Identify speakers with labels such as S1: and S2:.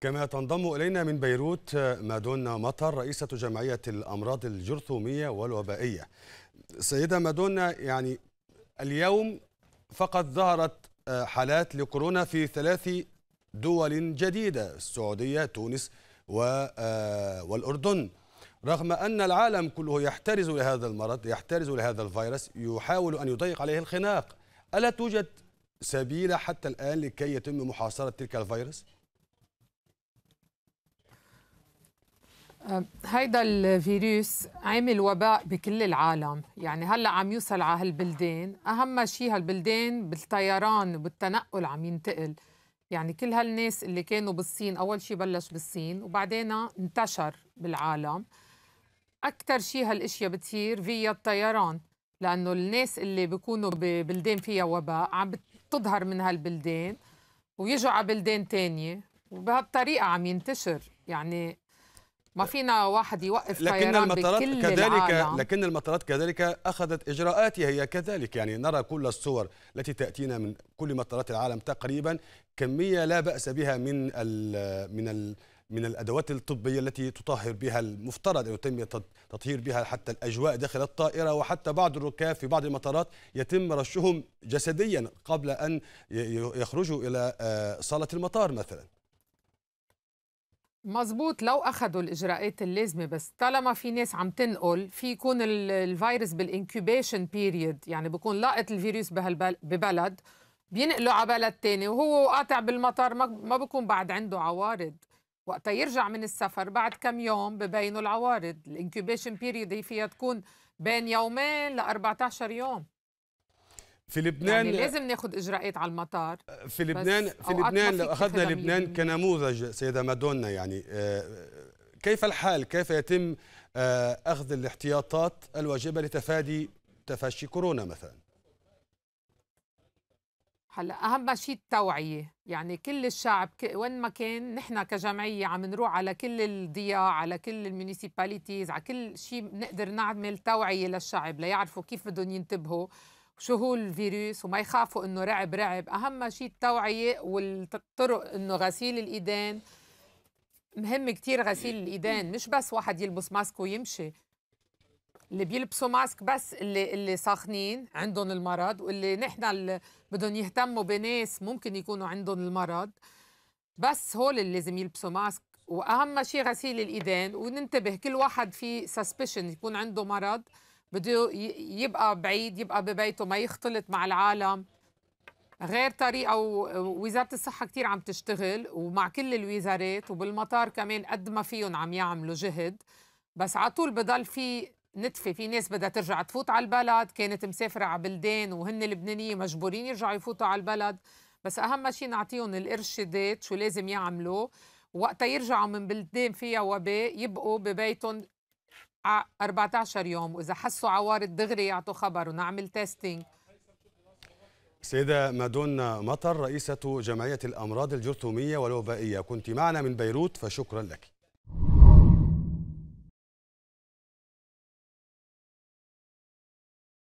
S1: كما تنضم إلينا من بيروت مادونا مطر رئيسة جمعية الأمراض الجرثومية والوبائية سيدة مادونا يعني اليوم فقد ظهرت آه، حالات لكورونا في ثلاث دول جديدة السعودية تونس آه، والأردن رغم أن العالم كله يحترز لهذا المرض يحترز لهذا الفيروس يحاول أن يضيق عليه الخناق ألا توجد سبيل حتى الآن لكي يتم محاصرة تلك الفيروس؟
S2: آه، هيدا الفيروس عامل وباء بكل العالم يعني هلا عم يوصل على هالبلدان اهم شيء هالبلدان بالطيران وبالتنقل عم ينتقل يعني كل هالناس اللي كانوا بالصين اول شيء بلش بالصين وبعدين انتشر بالعالم اكثر شيء هالاشياء بتصير فيا الطيران لانه الناس اللي بيكونوا ببلدان فيها وباء عم بتظهر من هالبلدان ويجوا على بلدان تانية وبهالطريقه عم ينتشر يعني ما فينا واحد يوقف لكن المطارات كذلك العالم.
S1: لكن المطارات كذلك اخذت اجراءاتها هي كذلك يعني نرى كل الصور التي تاتينا من كل مطارات العالم تقريبا كميه لا باس بها من الـ من الـ من الادوات الطبيه التي تطهر بها المفترض ان يتم تطهير بها حتى الاجواء داخل الطائره وحتى بعض الركاب في بعض المطارات يتم رشهم جسديا قبل ان يخرجوا الى آه، صاله المطار مثلا
S2: مزبوط لو اخذوا الاجراءات اللازمه بس طالما في ناس عم تنقل في يكون الفيروس بالانكوبيشن بيريد يعني بكون لاقط الفيروس ببلد بينقلوا على بلد تاني وهو قاطع بالمطار ما بكون بعد عنده عوارض وقتها يرجع من السفر بعد كم يوم ببينوا العوارض الانكوبيشن بيريد هي فيها تكون بين يومين ل 14 يوم
S1: في لبنان يعني لازم
S2: ناخذ اجراءات على المطار في لبنان في لبنان لو اخذنا لبنان
S1: كنموذج سيده مادونا يعني آه، كيف الحال كيف يتم آه، اخذ الاحتياطات الواجبه لتفادي تفشي كورونا مثلا
S2: هلا اهم شيء التوعيه يعني كل الشعب ك... وين ما كان نحن كجمعيه عم نروح على كل الضياع على كل الميونيسيباليتيز على كل شيء بنقدر نعمل توعيه للشعب ليعرفوا كيف بدهم ينتبهوا شو هو الفيروس وما يخافوا انه رعب رعب اهم شيء التوعيه والطرق انه غسيل الايدين مهم كتير غسيل الايدين مش بس واحد يلبس ماسك ويمشي اللي بيلبسوا ماسك بس اللي اللي ساخنين عندهم المرض واللي نحن اللي بدهم يهتموا بناس ممكن يكونوا عندهم المرض بس هول اللي لازم يلبسوا ماسك واهم شيء غسيل الايدين وننتبه كل واحد في سسبشن يكون عنده مرض بده يبقى بعيد يبقى ببيته ما يختلط مع العالم غير طريقه ووزاره الصحه كثير عم تشتغل ومع كل الوزارات وبالمطار كمان قد ما فيهم عم يعملوا جهد بس على طول بضل في نتفه في ناس بدها ترجع تفوت على البلد كانت مسافره على بلدان وهن لبنانيه مجبورين يرجعوا يفوتوا على البلد بس اهم شيء نعطيهم الارشادات شو لازم يعملوا وقتها يرجعوا من بلدان فيها وباء يبقوا ببيتهم 14 يوم واذا حسوا عوارض دغري يعطوا خبر ونعمل تيستينج
S1: سيدة مادون مطر رئيسة جمعية الأمراض الجرثومية والوبائية
S2: كنت معنا من بيروت فشكرا لك